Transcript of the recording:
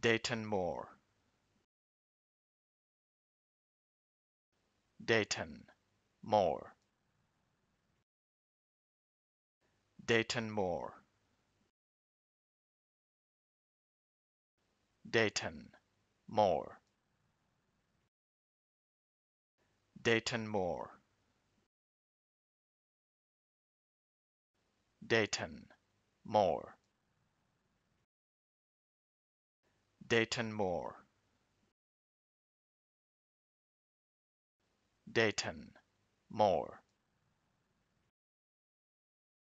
Dayton Moore. Dayton Moore. Dayton Moore. Dayton Moore. Dayton Moore. Dayton Moore. Dayton Moore. Dayton Moore.